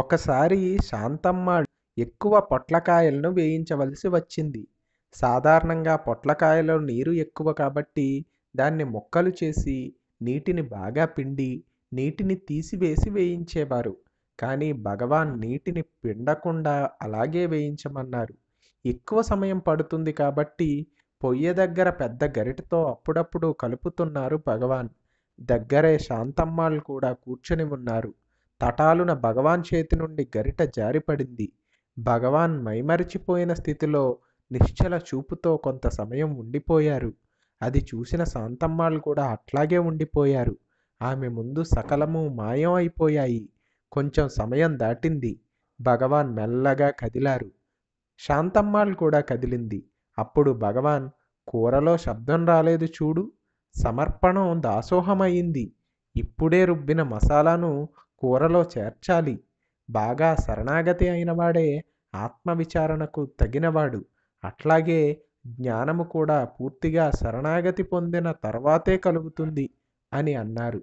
ఒకసారి శాంతమ్మ ఎక్కువ పొట్లకాయలను వేయించవలసి వచ్చింది సాధారణంగా పొట్లకాయలో నీరు ఎక్కువ కాబట్టి దాన్ని ముక్కలు చేసి నీటిని బాగా పిండి నీటిని తీసివేసి వేయించేవారు కానీ భగవాన్ నీటిని పిండకుండా అలాగే వేయించమన్నారు ఎక్కువ సమయం పడుతుంది కాబట్టి పొయ్యి దగ్గర పెద్ద గరిటతో అప్పుడప్పుడు కలుపుతున్నారు భగవాన్ దగ్గరే శాంతమ్మాళ్ళు కూడా కూర్చొని ఉన్నారు తటాలున భగవాన్ చేతి నుండి గరిట జారిపడింది భగవాన్ మైమరిచిపోయిన స్థితిలో నిశ్చల చూపుతో కొంత సమయం ఉండిపోయారు అది చూసిన శాంతమ్మాళ్ళు కూడా అట్లాగే ఉండిపోయారు ఆమె ముందు సకలము మాయం అయిపోయాయి కొంచెం సమయం దాటింది భగవాన్ మెల్లగా కదిలారు శాంతమ్మాళ్ళు కూడా కదిలింది అప్పుడు భగవాన్ కూరలో శబ్దం రాలేదు చూడు సమర్పణం దాసోహమయ్యింది ఇప్పుడే రుబ్బిన మసాలాను కూరలో చేర్చాలి బాగా శరణాగతి అయినవాడే ఆత్మవిచారణకు తగినవాడు అట్లాగే జ్ఞానము కూడా పూర్తిగా శరణాగతి పొందిన తర్వాతే కలుగుతుంది అని అన్నారు